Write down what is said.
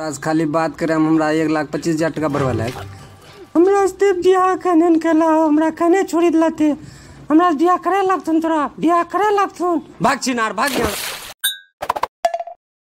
आज खाली बात करे हम हमारा एक लाख पच्चीस हजार टका भरवाला है हमरा स्टेप बियाह कनन कला हमरा कने छोड़ी दलाते हमरा बियाह करे लागथुन तोरा बियाह करे लागथुन भाग छिनार भाग यहाँ